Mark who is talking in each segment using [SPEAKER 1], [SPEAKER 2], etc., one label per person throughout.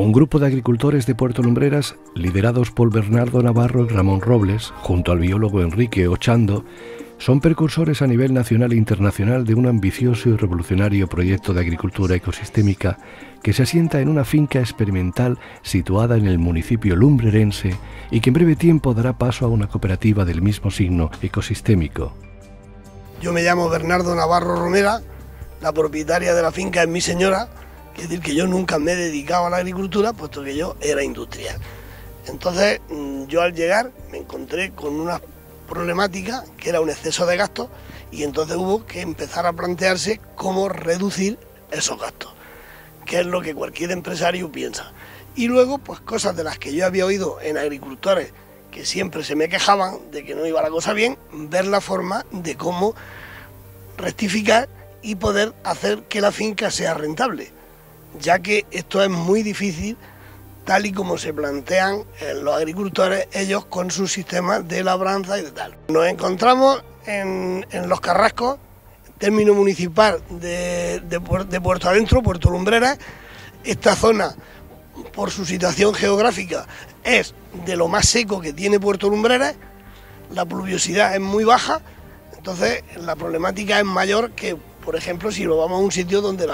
[SPEAKER 1] Un grupo de agricultores de Puerto Lumbreras, liderados por Bernardo Navarro y Ramón Robles, junto al biólogo Enrique Ochando, son precursores a nivel nacional e internacional de un ambicioso y revolucionario proyecto de agricultura ecosistémica que se asienta en una finca experimental situada en el municipio lumbrerense y que en breve tiempo dará paso a una cooperativa del mismo signo ecosistémico.
[SPEAKER 2] Yo me llamo Bernardo Navarro Romera, la propietaria de la finca es mi señora, es decir, que yo nunca me he dedicado a la agricultura, puesto que yo era industrial... Entonces, mm, yo al llegar me encontré con una problemática que era un exceso de gastos y entonces hubo que empezar a plantearse cómo reducir esos gastos, que es lo que cualquier empresario piensa. Y luego, pues cosas de las que yo había oído en agricultores que siempre se me quejaban de que no iba la cosa bien, ver la forma de cómo rectificar y poder hacer que la finca sea rentable ya que esto es muy difícil tal y como se plantean eh, los agricultores ellos con sus sistemas de labranza y de tal. Nos encontramos en, Los Carrascos, término municipal de, Puerto Adentro, Puerto Lumbrera, esta zona por su situación geográfica es de lo más seco que tiene Puerto Lumbrera, la pluviosidad es muy baja, entonces la problemática es mayor que por ejemplo, si lo vamos a un sitio donde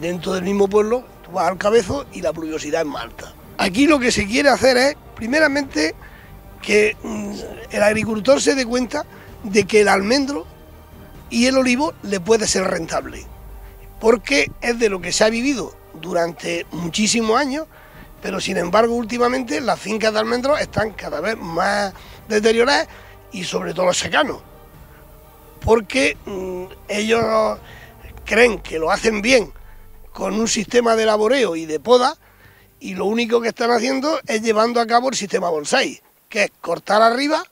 [SPEAKER 2] dentro del mismo pueblo tú vas al cabezo y la pluviosidad es más alta. Aquí lo que se quiere hacer es, primeramente, que mm, el agricultor se dé cuenta de que el almendro y el olivo le puede ser rentable, porque es de lo que se ha vivido durante muchísimos años, pero sin embargo últimamente las fincas de almendros están cada vez más deterioradas y sobre todo los secanos porque mm, ellos creen que lo hacen bien con un sistema de laboreo y de poda y lo único que están haciendo es llevando a cabo el sistema bonsai, que es cortar arriba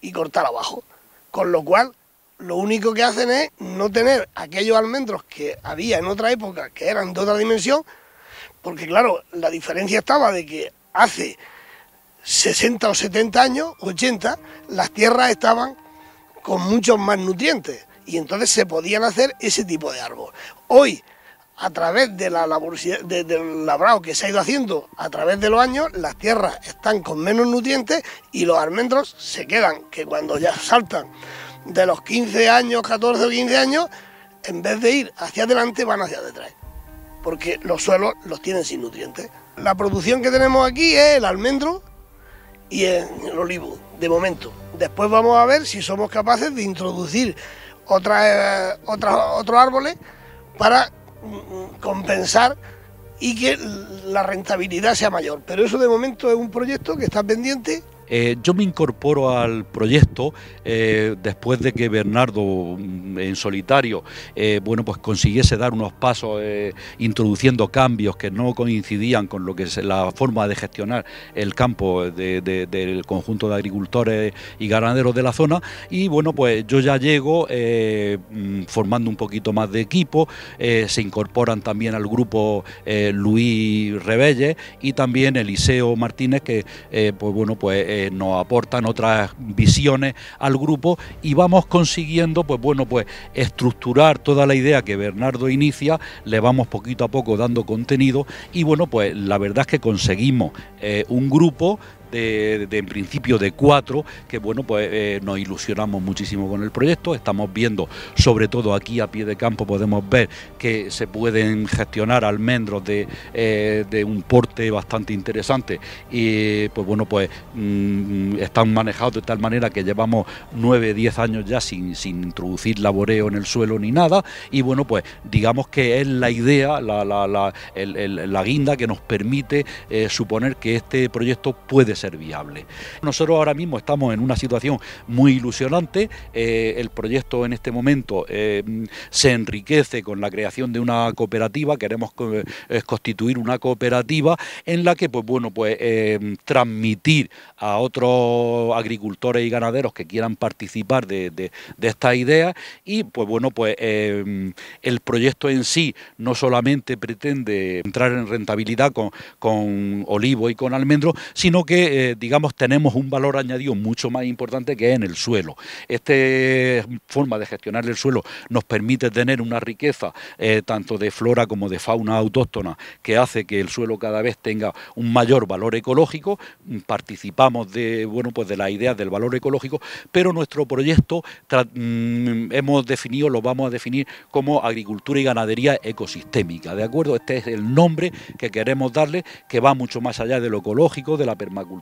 [SPEAKER 2] y cortar abajo. Con lo cual, lo único que hacen es no tener aquellos almendros que había en otra época, que eran de otra dimensión, porque claro, la diferencia estaba de que hace 60 o 70 años, 80, las tierras estaban con muchos más nutrientes y entonces se podían hacer ese tipo de árbol. Hoy, a través de la labor del labrado que se ha ido haciendo a través de los años, las tierras están con menos nutrientes y los almendros se quedan, que cuando ya saltan de los 15 años, 14 o 15 años, en vez de ir hacia adelante van hacia detrás, porque los suelos los tienen sin nutrientes. La producción que tenemos aquí es el almendro, y en el olivo, de momento. Después vamos a ver si somos capaces de introducir ...otras, eh, otros árboles para mm, mm, compensar y que la rentabilidad sea mayor. Pero eso de momento es un proyecto que está pendiente
[SPEAKER 1] eh, yo me incorporo al proyecto eh, después de que Bernardo mm, en solitario, eh, bueno, pues consiguiese dar unos pasos introduciendo cambios que no coincidían con lo que es la forma de gestionar el campo del conjunto de agricultores y ganaderos de la zona. Y bueno, pues yo ya llego mm, formando un poquito más de equipo, se incorporan también al grupo Luis Rebelle y también Eliseo Martínez, que pues bueno, pues eh, nos aportan otras visiones al grupo y vamos consiguiendo, pues bueno, pues estructurar toda la idea que Bernardo inicia, le vamos poquito a poco dando contenido y bueno, pues la verdad es que conseguimos eh, un grupo de, en principio de cuatro, que bueno, pues eh, nos ilusionamos muchísimo con el proyecto, estamos viendo, sobre todo aquí a pie de campo podemos ver que se pueden gestionar almendros de, eh, un porte bastante interesante y pues bueno, pues mm, están manejados de tal manera que llevamos nueve, diez años ya sin, introducir laboreo en el suelo ni nada y bueno, pues digamos que es la idea, la, guinda que nos permite eh, suponer que este proyecto puede ser ser viable. Nosotros ahora mismo estamos en una situación muy ilusionante, eh, el proyecto en este momento eh, se enriquece con la creación de una cooperativa, queremos eh, constituir una cooperativa en la que pues bueno, pues transmitir a otros agricultores y ganaderos que quieran participar de, esta idea y pues bueno, pues el proyecto en sí no solamente pretende entrar en rentabilidad con, con olivo y con almendro, sino que eh, digamos, tenemos un valor añadido mucho más importante que en el suelo. Esta forma de gestionar el suelo nos permite tener una riqueza eh, tanto de flora como de fauna autóctona que hace que el suelo cada vez tenga un mayor valor ecológico. Participamos de, bueno, pues de las ideas del valor ecológico, pero nuestro proyecto mm, hemos definido, lo vamos a definir como agricultura y ganadería ecosistémica, ¿de acuerdo? Este es el nombre que queremos darle, que va mucho más allá de lo ecológico, de la permacultura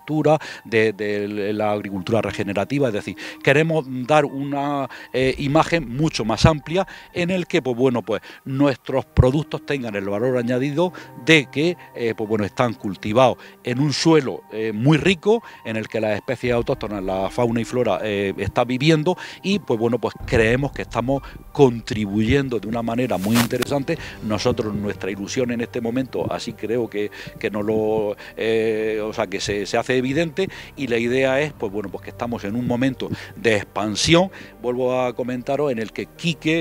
[SPEAKER 1] de, la agricultura regenerativa, es decir, queremos dar una eh, imagen mucho más amplia en el que, pues bueno, pues nuestros productos tengan el valor añadido de que, eh, pues bueno, están cultivados en un suelo eh, muy rico, en el que las especies autóctonas, la fauna y flora está viviendo y, pues bueno, pues creemos que estamos contribuyendo de una manera muy interesante. Nosotros, nuestra ilusión en este momento, así creo que, no lo, o sea, que se, se hace evidente y la idea es, pues bueno, pues que estamos en un momento de expansión, vuelvo a comentaros, en el que Quique,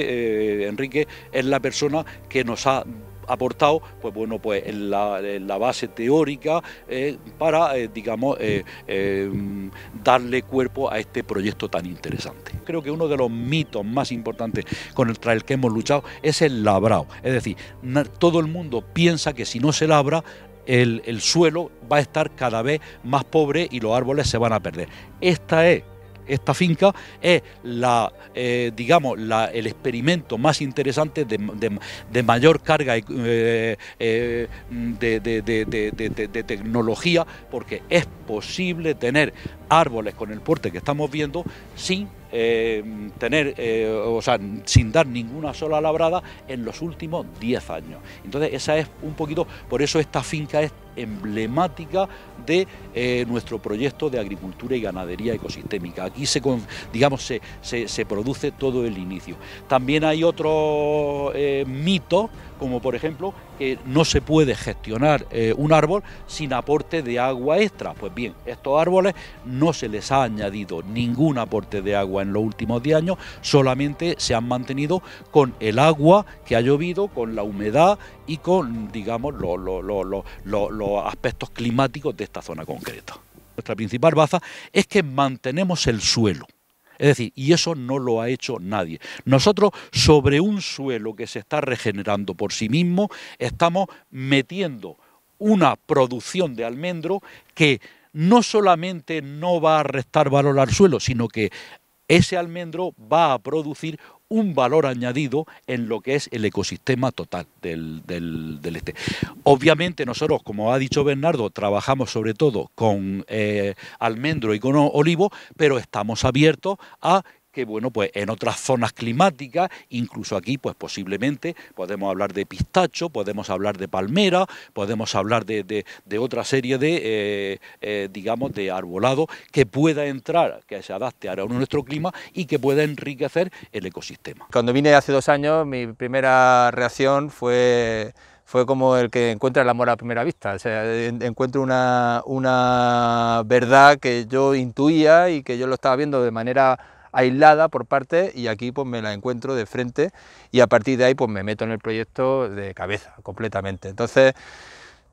[SPEAKER 1] eh, Enrique, es la persona que nos ha aportado pues bueno pues la, base teórica eh, para eh, digamos darle cuerpo a este proyecto tan interesante creo que uno de los mitos más importantes con el que hemos luchado es el labrado es decir todo el mundo piensa que si no se labra el, suelo va a estar cada vez más pobre y los árboles se van a perder. Esta es esta finca es la, eh, digamos, el experimento más interesante de, mayor carga eh, eh, de, de, tecnología, porque es posible tener árboles con el porte que estamos viendo sin eh, tener, eh, o sea, sin dar ninguna sola labrada en los últimos 10 años. Entonces, esa es un poquito, por eso esta finca es emblemática de eh, nuestro proyecto de agricultura y ganadería ecosistémica. Aquí se, digamos, se, produce todo el inicio. También hay otros eh, mito, como por ejemplo que no se puede gestionar eh, un árbol sin aporte de agua extra. Pues bien, estos árboles no se les ha añadido ningún aporte de agua en los últimos 10 años, solamente se han mantenido con el agua que ha llovido, con la humedad y con, digamos, los aspectos climáticos de esta zona concreta. Nuestra principal baza es que mantenemos el suelo. Es decir, y eso no lo ha hecho nadie. Nosotros sobre un suelo que se está regenerando por sí mismo, estamos metiendo una producción de almendro que no solamente no va a restar valor al suelo, sino que ese almendro va a producir un valor añadido en lo que es el ecosistema total del, este. Obviamente nosotros, como ha dicho Bernardo, trabajamos sobre todo con eh, almendro y con olivo, pero estamos abiertos a que bueno, pues en otras zonas climáticas, incluso aquí, pues posiblemente podemos hablar de pistacho, podemos hablar de palmera, podemos hablar de, de, otra serie de, eh, eh, digamos, de arbolado que pueda entrar,
[SPEAKER 3] que se adapte a nuestro clima y que pueda enriquecer el ecosistema. Cuando vine hace dos años, mi primera reacción fue fue como el que encuentra el amor a primera vista. O sea, encuentro una, una verdad que yo intuía y que yo lo estaba viendo de manera aislada por parte y aquí pues me la encuentro de frente y a partir de ahí pues me meto en el proyecto de cabeza completamente. Entonces,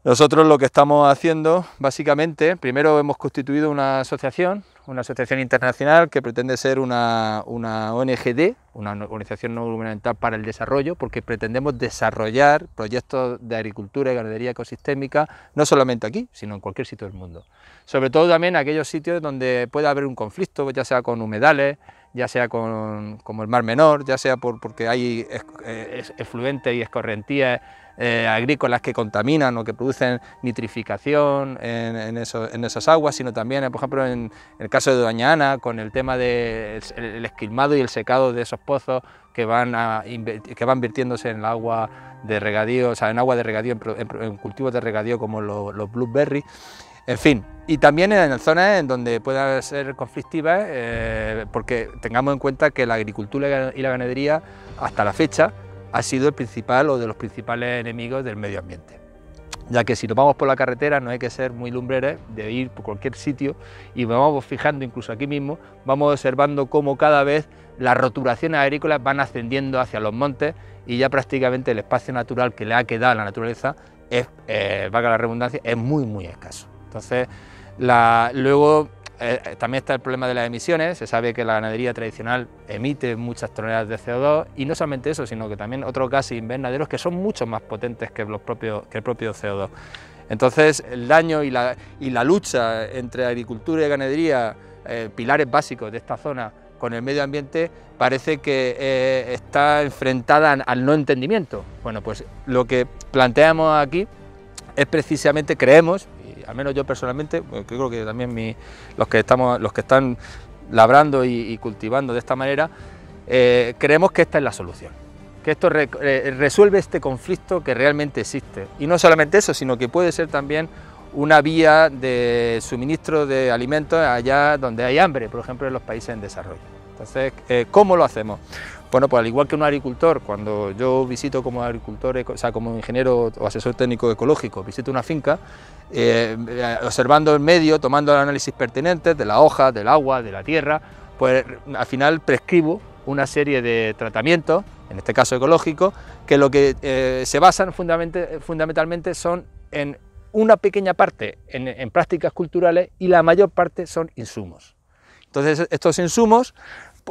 [SPEAKER 3] nosotros lo que estamos haciendo, básicamente, primero hemos constituido una asociación, una asociación internacional que pretende ser una, una ONGD, una organización no gubernamental para el desarrollo, porque pretendemos desarrollar proyectos de agricultura y ganadería ecosistémica, no solamente aquí, sino en cualquier sitio del mundo. Sobre todo también en aquellos sitios donde pueda haber un conflicto, ya sea con humedales, ya sea con, el Mar Menor, ya sea por, porque hay efluentes y escorrentías eh, agrícolas que contaminan o que producen nitrificación en, esas aguas, sino también, eh, por ejemplo, en, el caso de Doña Ana, con el tema del de esquilmado y el secado de esos pozos que van, a, virtiéndose en el agua de regadío, o sea, en agua de regadío, en, cultivos de regadío como los, blueberry, blueberries. En fin, y también en zonas en donde puedan ser conflictivas, eh, porque tengamos en cuenta que la agricultura y la ganadería, hasta la fecha, ha sido el principal o de los principales enemigos del medio ambiente. Ya que si nos vamos por la carretera no hay que ser muy lumbreres, de ir por cualquier sitio y vamos fijando incluso aquí mismo, vamos observando cómo cada vez las roturaciones agrícolas van ascendiendo hacia los montes y ya prácticamente el espacio natural que le ha quedado a la naturaleza es, eh, valga la redundancia, es muy muy escaso. Entonces, la, luego eh, eh, también está el problema de las emisiones, se sabe que la ganadería tradicional emite muchas toneladas de CO2 y no solamente eso, sino que también otros gases invernaderos que son mucho más potentes que, los propios, que el propio CO2. Entonces el daño y la, y la lucha entre agricultura y ganadería, eh, pilares básicos de esta zona con el medio ambiente, parece que está enfrentada al no entendimiento. Bueno, pues lo que planteamos aquí es precisamente, creemos, al menos yo personalmente, creo que también los, que estamos, los que están labrando y, cultivando de esta manera, eh, creemos que esta es la solución, que esto resuelve este conflicto que realmente existe. Y no solamente eso, sino que puede ser también una vía de suministro de alimentos allá donde hay hambre, por ejemplo, en los países en desarrollo. Entonces, eh, ¿cómo lo hacemos? Bueno, pues al igual que un agricultor, cuando yo visito como agricultor, o sea, como ingeniero o asesor técnico ecológico, visito una finca, eh, observando el medio, tomando el análisis pertinente de la hoja, del agua, de la tierra, pues al final prescribo una serie de tratamientos, en este caso ecológicos, que lo que eh, se basan fundamentalmente son en una pequeña parte en prácticas culturales y la mayor parte son insumos. Entonces, estos insumos,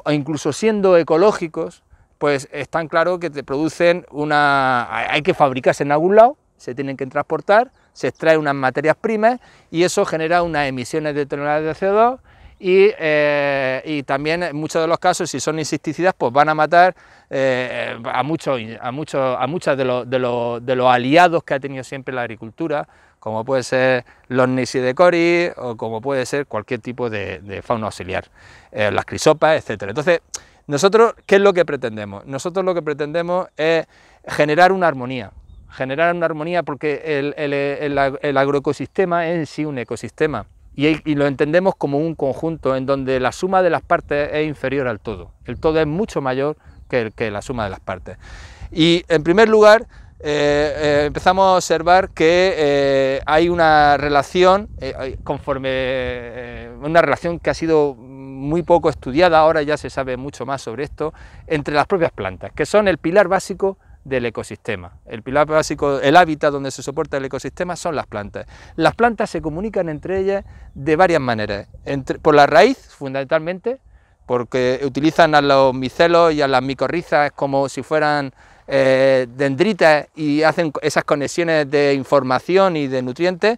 [SPEAKER 3] e incluso siendo ecológicos, pues están tan claro que te producen una... hay que fabricarse en algún lado, se tienen que transportar, se extraen unas materias primas y eso genera unas emisiones de toneladas de CO2 eh, y, también en muchos de los casos, si son insecticidas, pues van a matar eh, a, muchos, a, muchos, de los aliados que ha tenido siempre la agricultura, como puede ser los nisidecori o como puede ser cualquier tipo de, fauna auxiliar, eh, las crisopas, etcétera. Entonces, nosotros, ¿qué es lo que pretendemos? Nosotros lo que pretendemos es generar una armonía, generar una armonía porque el, agroecosistema es en sí un ecosistema y, lo entendemos como un conjunto en donde la suma de las partes es inferior al todo, el todo es mucho mayor que la suma de las partes. Y en primer lugar, eh, eh, empezamos a observar que eh, hay una relación, conforme una relación que ha sido muy poco estudiada, ahora ya se sabe mucho más sobre esto, entre las propias plantas, que son el pilar básico del ecosistema. El pilar básico, el hábitat donde se soporta el ecosistema son las plantas. Las plantas se comunican entre ellas de varias maneras, por la raíz fundamentalmente, porque utilizan a los micelos y a las micorrizas como si fueran eh, dendritas y hacen esas conexiones de información y de nutrientes,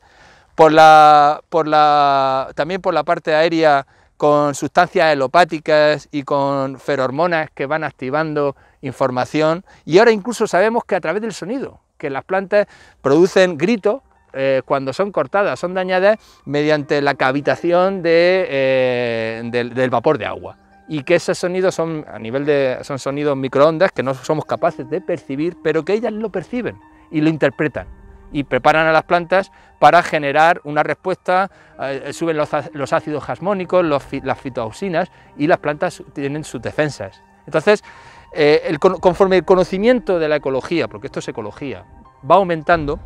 [SPEAKER 3] por la, por la, también por la parte aérea con sustancias helopáticas y con ferormonas que van activando información. Y ahora incluso sabemos que a través del sonido, que las plantas producen gritos eh, cuando son cortadas, son dañadas mediante la cavitación de, eh, del vapor de agua y que esos sonidos son a nivel de son sonidos microondas que no somos capaces de percibir, pero que ellas lo perciben y lo interpretan y preparan a las plantas para generar una respuesta, eh, suben los, ácidos jasmónicos, las fitoauxinas y las plantas tienen sus defensas. Entonces, eh, conforme el conocimiento de la ecología, porque esto es ecología, va aumentando,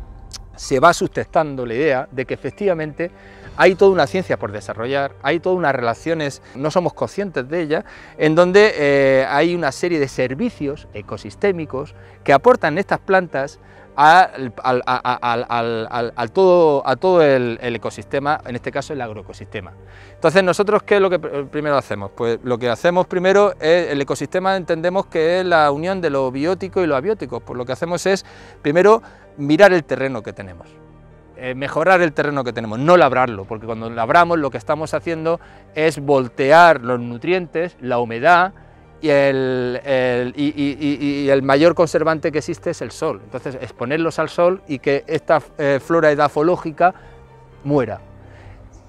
[SPEAKER 3] se va sustentando la idea de que efectivamente hay toda una ciencia por desarrollar, hay todas unas relaciones, no somos conscientes de ella, en donde eh, hay una serie de servicios ecosistémicos que aportan estas plantas al, todo, a todo el, ecosistema, en este caso el agroecosistema. Entonces nosotros, ¿qué es lo que primero hacemos? Pues lo que hacemos primero es, el ecosistema entendemos que es la unión de lo biótico y lo abiótico, pues lo que hacemos es primero mirar el terreno que tenemos. Eh, mejorar el terreno que tenemos, no labrarlo, porque cuando labramos lo que estamos haciendo es voltear los nutrientes, la humedad, y el, y, el, mayor conservante que existe es el sol. Entonces, exponerlos al sol y que esta eh, flora edafológica muera.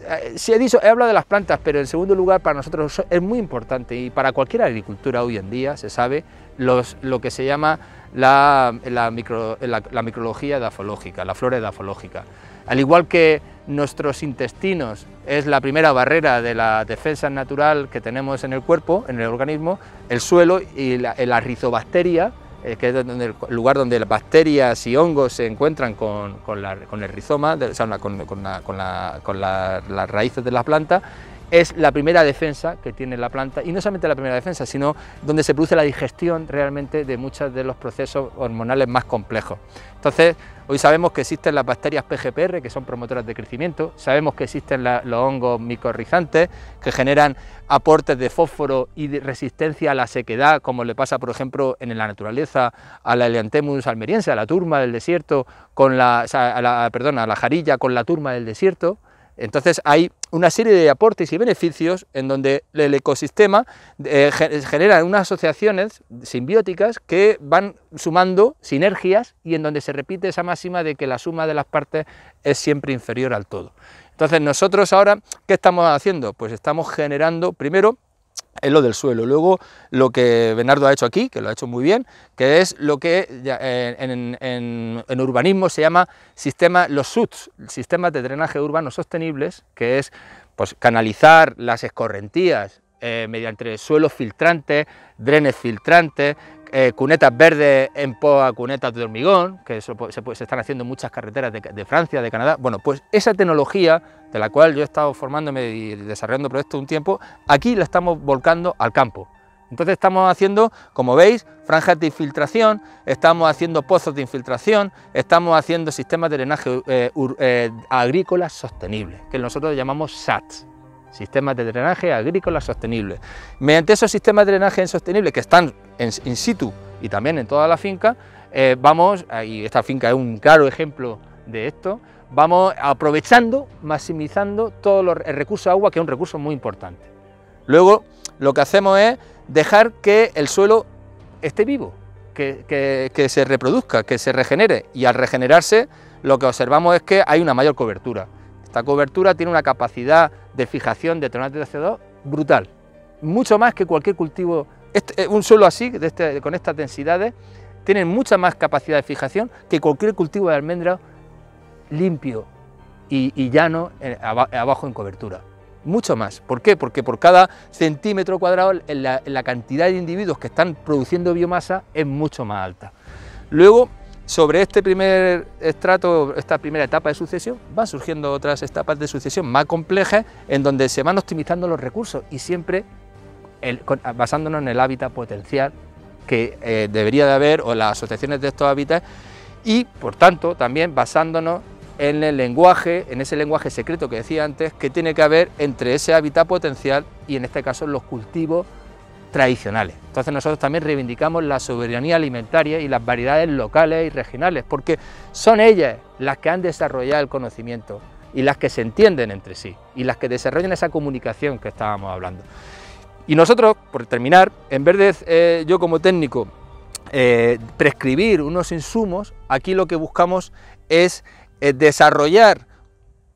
[SPEAKER 3] Eh, se ha dicho, he hablado de las plantas, pero en segundo lugar para nosotros es muy importante y para cualquier agricultura hoy en día se sabe lo que se llama la, la, micrología edafológica, la flora edafológica. Al igual que nuestros intestinos es la primera barrera de la defensa natural que tenemos en el cuerpo, en el organismo, el suelo y la, la rizobacteria eh, que es el lugar donde las bacterias y hongos se encuentran con, el rizoma, o sea, con, con, las raíces de la planta, es la primera defensa que tiene la planta, y no solamente la primera defensa, sino donde se produce la digestión realmente de muchos de los procesos hormonales más complejos. Entonces, hoy sabemos que existen las bacterias PGPR, que son promotoras de crecimiento, sabemos que existen los hongos micorrizantes, que generan aportes de fósforo y de resistencia a la sequedad, como le pasa, por ejemplo, en la naturaleza a la Eleantemus almeriense, a la turma del desierto, con la, la, a la jarilla con la turma del desierto, entonces hay una serie de aportes y beneficios en donde el ecosistema eh, genera unas asociaciones simbióticas que van sumando sinergias y en donde se repite esa máxima de que la suma de las partes es siempre inferior al todo. Entonces nosotros ahora, ¿qué estamos haciendo? Pues estamos generando primero es lo del suelo. Luego lo que Bernardo ha hecho aquí, que lo ha hecho muy bien, que es lo que eh, en, urbanismo se llama sistema, los SUTs, sistemas de drenaje urbano sostenibles, que es pues, canalizar las escorrentías eh, mediante suelos filtrante, drenes filtrantes, eh, cunetas verdes en poa, cunetas de hormigón, que pues, se, están haciendo muchas carreteras de, Francia, de Canadá. Bueno, pues esa tecnología de la cual yo he estado formándome y desarrollando proyectos un tiempo, aquí la estamos volcando al campo. Entonces estamos haciendo, como veis, franjas de infiltración, estamos haciendo pozos de infiltración, estamos haciendo sistemas de drenaje eh, eh, agrícola sostenible, que nosotros llamamos SATS sistemas de drenaje agrícola sostenible Mediante esos sistemas de drenaje sostenible que están en, situ y también en toda la finca, eh, vamos, y esta finca es un claro ejemplo de esto, vamos aprovechando, maximizando todo el recurso agua, que es un recurso muy importante. Luego, lo que hacemos es dejar que el suelo esté vivo, que, que se reproduzca, que se regenere, y al regenerarse, lo que observamos es que hay una mayor cobertura. Esta cobertura tiene una capacidad de fijación de toneladas de CO2 brutal, mucho más que cualquier cultivo. Este, eh, un suelo así, este, con estas densidades, tiene mucha más capacidad de fijación que cualquier cultivo de almendra limpio y, llano eh, abajo en cobertura. Mucho más. ¿Por qué? Porque por cada centímetro cuadrado la, la cantidad de individuos que están produciendo biomasa es mucho más alta. Luego, sobre este primer estrato, esta primera etapa de sucesión, van surgiendo otras etapas de sucesión más complejas en donde se van optimizando los recursos y siempre basándonos en el hábitat potencial que eh, debería de haber o las asociaciones de estos hábitats y, por tanto, también basándonos en el lenguaje, en ese lenguaje secreto que decía antes, que tiene que haber entre ese hábitat potencial y, en este caso, los cultivos tradicionales. Entonces nosotros también reivindicamos la soberanía alimentaria y las variedades locales y regionales, porque son ellas las que han desarrollado el conocimiento y las que se entienden entre sí y las que desarrollan esa comunicación que estábamos hablando. Y nosotros, por terminar, en vez de eh, yo como técnico eh, prescribir unos insumos, aquí lo que buscamos es eh, desarrollar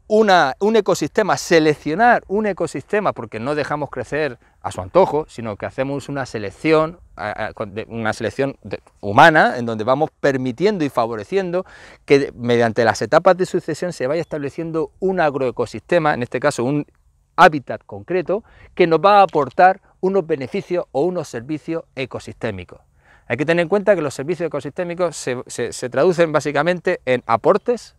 [SPEAKER 3] una, un ecosistema, seleccionar un ecosistema, porque no dejamos crecer a su antojo, sino que hacemos una selección, una selección humana, en donde vamos permitiendo y favoreciendo que mediante las etapas de sucesión se vaya estableciendo un agroecosistema, en este caso un hábitat concreto, que nos va a aportar unos beneficios o unos servicios ecosistémicos. Hay que tener en cuenta que los servicios ecosistémicos se traducen básicamente en aportes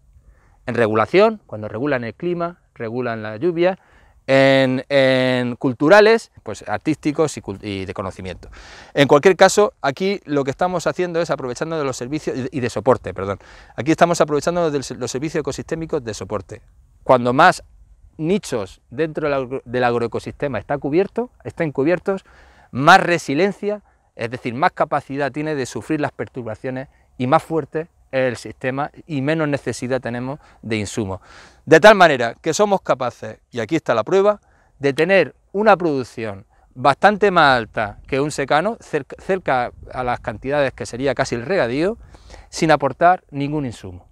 [SPEAKER 3] en regulación, cuando regulan el clima, regulan la lluvia, en, culturales, pues artísticos y, de conocimiento. En cualquier caso, aquí lo que estamos haciendo es aprovechando de los servicios y de soporte, perdón. Aquí estamos aprovechando de los servicios ecosistémicos de soporte. Cuando más nichos dentro del, agroecosistema está cubierto, están cubiertos, más resiliencia, es decir, más capacidad tiene de sufrir las perturbaciones y más fuerte el sistema y menos necesidad tenemos de insumos. De tal manera que somos capaces, y aquí está la prueba, de tener una producción bastante más alta que un secano, cerca, a las cantidades que sería casi el regadío, sin aportar ningún insumo.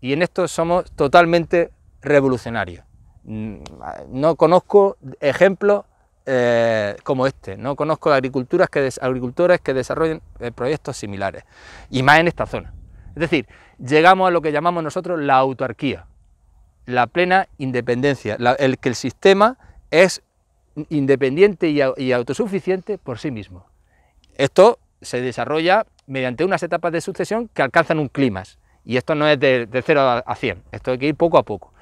[SPEAKER 3] Y en esto somos totalmente revolucionarios. Mm, no conozco ejemplos eh, como este. No conozco agriculturas que, agricultores que desarrollen eh, proyectos similares, y más en esta zona. Es decir, llegamos a lo que llamamos nosotros la autarquía, la plena independencia, el que el sistema es independiente y, autosuficiente por sí mismo. Esto se desarrolla mediante unas etapas de sucesión que alcanzan un clímax. Y esto no es de, de, 0 a 100, esto hay que ir poco a poco.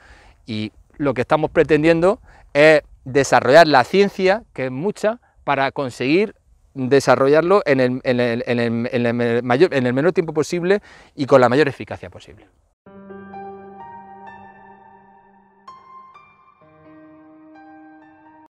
[SPEAKER 3] Y lo que estamos pretendiendo es desarrollar la ciencia, que es mucha, para conseguir desarrollarlo en el, en el, en el, en el menor tiempo posible y con la mayor eficacia posible.